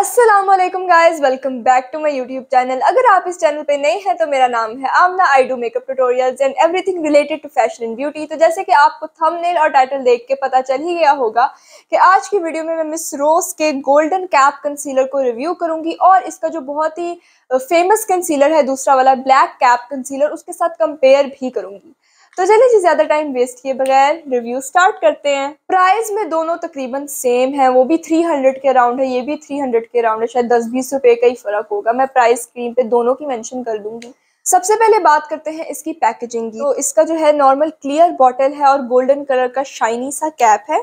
Aslam guys welcome back to my YouTube channel अगर आप इस चैनल पे नए हैं तो मेरा नाम है Amna I do makeup tutorials and everything related to fashion and beauty तो जैसे कि आपको थंबनेल और टाइटल देख के पता चल ही गया होगा कि आज की वीडियो में मैं मिस रोज़ के गोल्डन कैप कंसीलर को रिव्यू करूँगी और इसका जो बहुत ही फेमस कंसीलर है दूसरा वाला ब्लैक कैप कंसीलर उसके साथ कंपेयर भी करूँगी तो चलिए जी ज़्यादा टाइम वेस्ट किए बगैर रिव्यू स्टार्ट करते हैं प्राइस में दोनों तकरीबन सेम है वो भी 300 के अराउंड है ये भी 300 के अराउंड है शायद 10 बीस रुपए का ही फ़र्क होगा मैं प्राइस स्क्रीन पे दोनों की मेंशन कर दूंगी सबसे पहले बात करते हैं इसकी पैकेजिंग की तो इसका जो है नॉर्मल क्लियर बॉटल है और गोल्डन कलर का शाइनी सा कैप है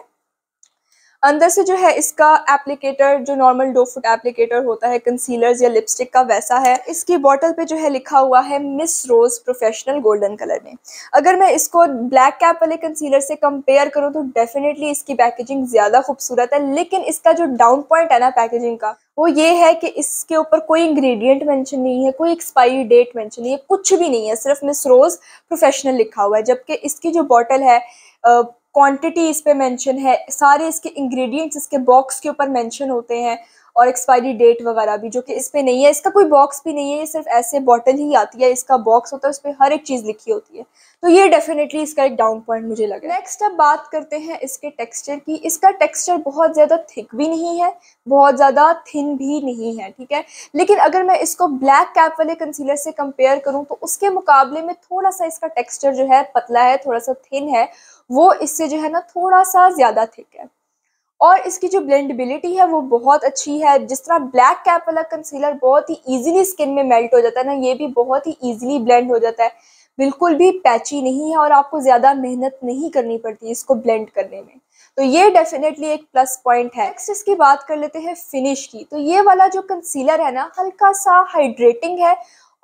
अंदर से जो है इसका एप्लीकेटर जो नॉर्मल डो फुट एप्लीकेटर होता है कंसीलर्स या लिपस्टिक का वैसा है इसकी बॉटल पे जो है लिखा हुआ है Miss Rose professional golden colour में अगर मैं इसको ब्लैक कैप वाले कंसीलर से कंपेयर करूँ तो डेफिनेटली इसकी पैकेजिंग ज़्यादा खूबसूरत है लेकिन इसका जो डाउन पॉइंट है ना पैकेजिंग का वो ये है कि इसके ऊपर कोई इंग्रेडिएंट मेंशन नहीं है कोई एक्सपायरी डेट मेंशन नहीं है कुछ भी नहीं है सिर्फ मिस रोज़ प्रोफेशनल लिखा हुआ है जबकि इसकी जो बॉटल है क्वांटिटी इस पर मैंशन है सारे इसके इंग्रेडिएंट्स इसके बॉक्स के ऊपर मेंशन होते हैं और एक्सपायरी डेट वगैरह भी जो कि इस पर नहीं है इसका कोई बॉक्स भी नहीं है ये सिर्फ ऐसे बॉटल ही आती है इसका बॉक्स होता है उस पर हर एक चीज़ लिखी होती है तो ये डेफिनेटली इसका एक डाउन पॉइंट मुझे लगा नेक्स्ट अब बात करते हैं इसके टेक्सचर की इसका टेक्सचर बहुत ज़्यादा थिक भी नहीं है बहुत ज़्यादा थिन भी नहीं है ठीक है लेकिन अगर मैं इसको ब्लैक कैप वाले कंसीलर से कंपेयर करूँ तो उसके मुकाबले में थोड़ा सा इसका टेक्स्चर जो है पतला है थोड़ा सा थिन है वो इससे जो है ना थोड़ा सा ज़्यादा थिक है और इसकी जो ब्लेंडेबिलिटी है वो बहुत अच्छी है जिस तरह ब्लैक कैप वाला कंसीलर बहुत ही इजीली स्किन में मेल्ट हो जाता है ना ये भी बहुत ही इजीली ब्लेंड हो जाता है बिल्कुल भी पैची नहीं है और आपको ज़्यादा मेहनत नहीं करनी पड़ती इसको ब्लेंड करने में तो ये डेफिनेटली एक प्लस पॉइंट है नेक्स्ट इसकी बात कर लेते हैं फिनिश की तो ये वाला जो कंसीलर है ना हल्का सा हाइड्रेटिंग है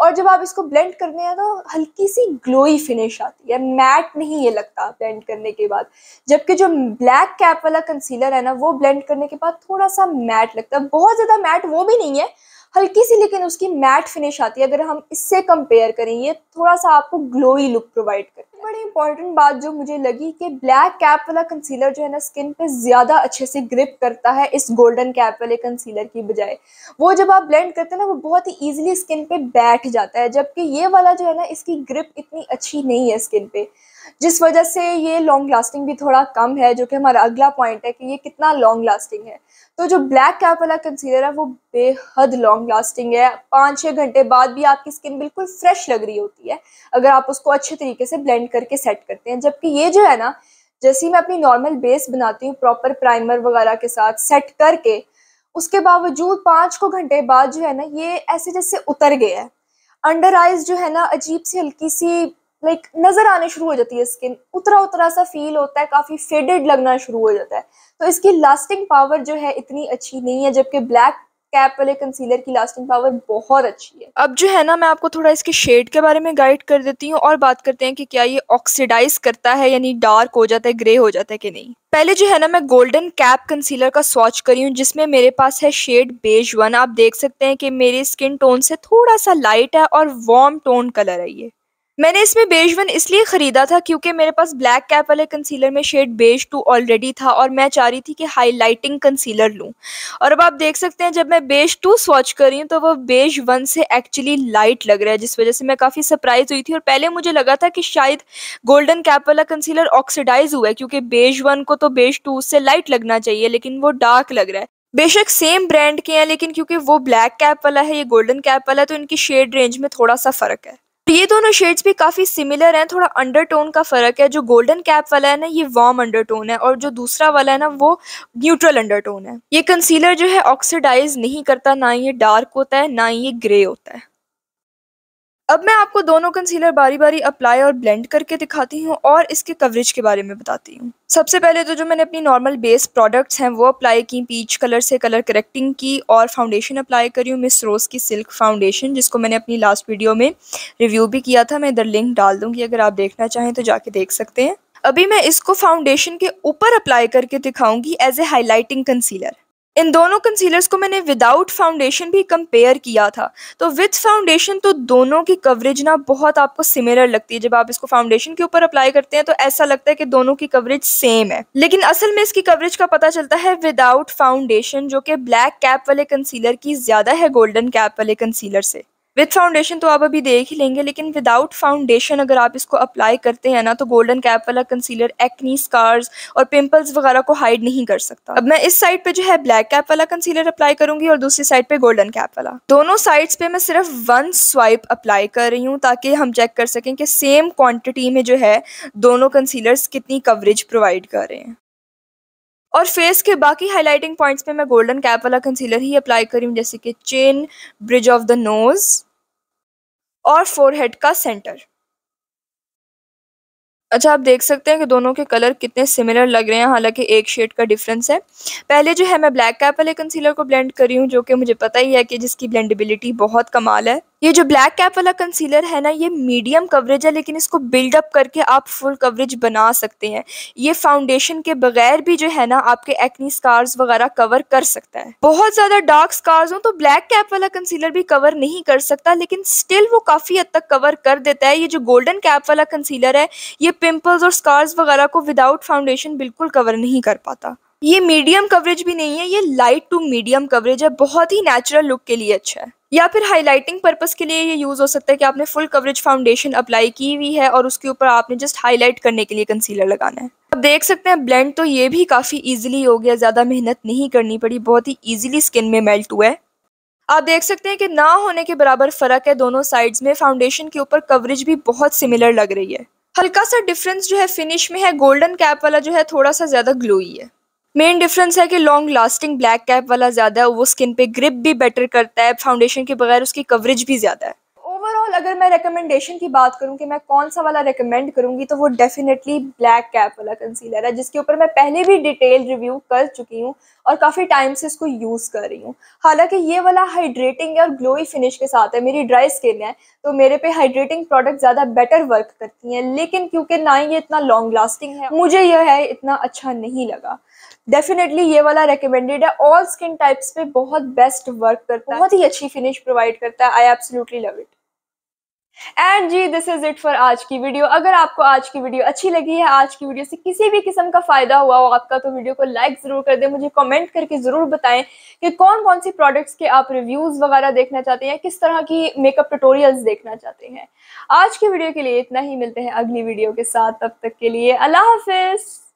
और जब आप इसको ब्लेंड करने हैं तो हल्की सी ग्लोई फिनिश आती है मैट नहीं ये लगता ब्लेंड करने के बाद जबकि जो ब्लैक कैप वाला कंसीलर है ना वो ब्लेंड करने के बाद थोड़ा सा मैट लगता है बहुत ज़्यादा मैट वो भी नहीं है हल्की सी लेकिन उसकी मैट फिनिश आती है अगर हम इससे कंपेयर करें ये थोड़ा सा आपको ग्लोई लुक प्रोवाइड कर बड़ी इंपॉर्टेंट बात जो मुझे लगी कि ब्लैक कैप वाला कंसीलर जो है ना स्किन पे ज़्यादा अच्छे से ग्रिप करता है इस गोल्डन कैप वाले कंसीलर की बजाय वो जब आप ब्लेंड करते हैं ना वो बहुत ही ईजिली स्किन पे बैठ जाता है जबकि ये वाला जो है ना इसकी ग्रिप इतनी अच्छी नहीं है स्किन पे जिस वजह से ये लॉन्ग लास्टिंग भी थोड़ा कम है जो कि हमारा अगला पॉइंट है कि ये कितना लॉन्ग लास्टिंग है तो जो ब्लैक कैप वाला कंसीलर है वो बेहद लॉन्ग लास्टिंग है पाँच छः घंटे बाद भी आपकी स्किन बिल्कुल फ्रेश लग रही होती है अगर आप उसको अच्छे तरीके से ब्लेंड करके सेट करते हैं जबकि ये जो है ना जैसे ही मैं अपनी नॉर्मल बेस बनाती हूँ प्रॉपर प्राइमर वगैरह के साथ सेट करके उसके बावजूद पाँच को घंटे बाद जो है ना ये ऐसे जैसे उतर गया है अंडर आइज जो है ना अजीब सी हल्की सी लाइक नज़र आने शुरू हो जाती है स्किन उतरा उतरा सा फील होता है काफ़ी फेडेड लगना शुरू हो जाता है तो इसकी लास्टिंग पावर जो है इतनी अच्छी नहीं है जबकि ब्लैक कैप वाले कंसीलर की लास्टिंग पावर बहुत अच्छी है अब जो है ना मैं आपको थोड़ा इसके शेड के बारे में गाइड कर देती हूँ और बात करते हैं कि क्या ये ऑक्सीडाइज करता है यानी डार्क हो जाता है ग्रे हो जाता है कि नहीं पहले जो है ना मैं गोल्डन कैप कंसीलर का स्वॉच करी हूँ जिसमें मेरे पास है शेड बेज वन आप देख सकते हैं कि मेरी स्किन टोन से थोड़ा सा लाइट है और वार्म टोन कलर है ये मैंने इसमें बेज वन इसलिए ख़रीदा था क्योंकि मेरे पास ब्लैक कैप वाले कंसीलर में शेड बेज टू ऑलरेडी था और मैं चाह रही थी कि हाईलाइटिंग कंसीलर लूँ और अब आप देख सकते हैं जब मैं बेज टू स्वॉच कर रही हूँ तो वो बेज वन से एक्चुअली लाइट लग रहा है जिस वजह से मैं काफ़ी सरप्राइज हुई थी और पहले मुझे लगा था कि शायद गोल्डन कैप वाला कंसीलर ऑक्सीडाइज हुआ है क्योंकि बेज वन को तो बेज टू से लाइट लगना चाहिए लेकिन वो डार्क लग रहा है बेशक सेम ब्रांड के हैं लेकिन क्योंकि वो ब्लैक कैप वाला है ये गोल्डन कैप वाला है तो इनकी शेड रेंज में थोड़ा सा फ़र्क है तो ये दोनों शेड्स भी काफ़ी सिमिलर हैं थोड़ा अंडरटोन का फ़र्क है जो गोल्डन कैप वाला है ना ये वार्म अंडरटोन है और जो दूसरा वाला है ना वो न्यूट्रल अंडरटोन है ये कंसीलर जो है ऑक्सीडाइज नहीं करता ना ये डार्क होता है ना ये ग्रे होता है अब मैं आपको दोनों कंसीलर बारी बारी अप्लाई और ब्लेंड करके दिखाती हूँ और इसके कवरेज के बारे में बताती हूँ सबसे पहले तो जो मैंने अपनी नॉर्मल बेस प्रोडक्ट्स हैं वो अप्लाई की पीच कलर से कलर करेक्टिंग की और फाउंडेशन अप्लाई करी हूँ मिस रोज़ की सिल्क फाउंडेशन जिसको मैंने अपनी लास्ट वीडियो में रिव्यू भी किया था मैं इधर लिंक डाल दूंगी अगर आप देखना चाहें तो जाके देख सकते हैं अभी मैं इसको फाउंडेशन के ऊपर अप्लाई करके दिखाऊँगी एज ए हाईलाइटिंग कंसीलर इन दोनों कंसीलर्स को मैंने विदाउट फाउंडेशन भी कंपेयर किया था तो विथ फाउंडेशन तो दोनों की कवरेज ना बहुत आपको सिमिलर लगती है जब आप इसको फाउंडेशन के ऊपर अप्लाई करते हैं तो ऐसा लगता है कि दोनों की कवरेज सेम है लेकिन असल में इसकी कवरेज का पता चलता है विदाउट फाउंडेशन जो कि ब्लैक कैप वाले कंसीलर की ज्यादा है गोल्डन कैप वाले कंसीलर से विथ फाउंडेशन तो आप अभी देख ही लेंगे लेकिन विदाउट फाउंडेशन अगर आप इसको अप्लाई करते हैं ना तो गोल्डन कैप वाला कंसीलर एक्नी स्कार्स और पिंपल्स वगैरह को हाइड नहीं कर सकता अब मैं इस साइड पे जो है ब्लैक कैप वाला कंसीलर अप्लाई करूंगी और दूसरी साइड पे गोल्डन कैप वाला दोनों साइड्स पे मैं सिर्फ वन स्वाइप अप्लाई कर रही हूँ ताकि हम चेक कर सकें कि सेम क्वान्टिटी में जो है दोनों कंसीलर्स कितनी कवरेज प्रोवाइड कर रहे हैं और फेस के बाकी हाईलाइटिंग पॉइंट्स पे मैं गोल्डन कैप वाला कंसीलर ही अप्लाई करी हूँ जैसे कि chin bridge of the nose और फोरहेड का सेंटर अच्छा आप देख सकते हैं कि दोनों के कलर कितने सिमिलर लग रहे हैं हालांकि एक शेड का डिफरेंस है पहले जो है मैं ब्लैक कैप वाले कंसीलर को ब्लेंड करी हूँ जो कि मुझे पता ही है कि जिसकी ब्लेंडेबिलिटी बहुत कमाल है ये जो ब्लैक कैप वाला कंसीलर है ना ये मीडियम कवरेज है लेकिन इसको बिल्डअप करके आप फुल कवरेज बना सकते हैं ये फाउंडेशन के बगैर भी जो है ना आपके एक्नी स्कार्स वगैरह कवर कर सकता है बहुत ज़्यादा डार्क स्कार्स हो तो ब्लैक कैप वाला कंसीलर भी कवर नहीं कर सकता लेकिन स्टिल वो काफ़ी हद तक कवर कर देता है ये जो गोल्डन कैप वाला कंसीलर है ये पिम्पल्स और स्कार्स वगैरह को विदाउट फाउंडेशन बिल्कुल कवर नहीं कर पाता ये मीडियम कवरेज भी नहीं है ये लाइट टू मीडियम कवरेज है बहुत ही नेचुरल लुक के लिए अच्छा है या फिर हाईलाइटिंग पर्पज़ के लिए ये यूज़ हो सकता है कि आपने फुल कवरेज फाउंडेशन अप्लाई की हुई है और उसके ऊपर आपने जस्ट हाईलाइट करने के लिए कंसीलर लगाना है आप देख सकते हैं ब्लेंड तो ये भी काफ़ी ईजिली हो गया ज़्यादा मेहनत नहीं करनी पड़ी बहुत ही ईजिली स्किन में मेल्ट हुआ है आप देख सकते हैं कि ना होने के बराबर फ़र्क है दोनों साइड्स में फाउंडेशन के ऊपर कवरेज भी बहुत सिमिलर लग रही है हल्का सा डिफरेंस जो है फिनिश में है गोल्डन कैप वाला जो है थोड़ा सा ज़्यादा ग्लोई है मेन डिफरेंस है कि लॉन्ग लास्टिंग ब्लैक कैप वाला ज़्यादा है वो स्किन पे ग्रिप भी बेटर करता है फाउंडेशन के बगैर उसकी कवरेज भी ज़्यादा है ओवरऑल अगर मैं रिकमेंडेशन की बात करूँ कि मैं कौन सा वाला रिकमेंड करूँगी तो वो डेफिनेटली ब्लैक कैप वाला कंसीलर है जिसके ऊपर मैं पहले भी डिटेल रिव्यू कर चुकी हूँ और काफ़ी टाइम से इसको यूज़ कर रही हूँ हालांकि ये वाला हाइड्रेटिंग और ग्लोई फिनिश के साथ है मेरी ड्राई स्किन है तो मेरे पे हाइड्रेटिंग प्रोडक्ट ज़्यादा बेटर वर्क करती हैं लेकिन क्योंकि ना ही ये इतना लॉन्ग लास्टिंग है मुझे यह है इतना अच्छा नहीं लगा डेफिनेटली ये वाला रिकमेंडेड है ऑल स्किन टाइप्स पे बहुत बेस्ट वर्क करता है बहुत ही अच्छी फिनिश प्रोवाइड करता है I absolutely love it and जी दिस इज इट फॉर आज की वीडियो अगर आपको आज की वीडियो अच्छी लगी है आज की वीडियो से किसी भी किस्म का फायदा हुआ हो आपका तो वीडियो को लाइक जरूर कर दें मुझे कमेंट करके जरूर बताएं कि कौन कौन सी प्रोडक्ट्स के आप रिव्यूज वगैरह देखना चाहते हैं किस तरह की मेकअप ट्यूटोरियल्स देखना चाहते हैं आज की वीडियो के लिए इतना ही मिलते हैं अगली वीडियो के साथ तब तक के लिए अल्लाह हाफिज़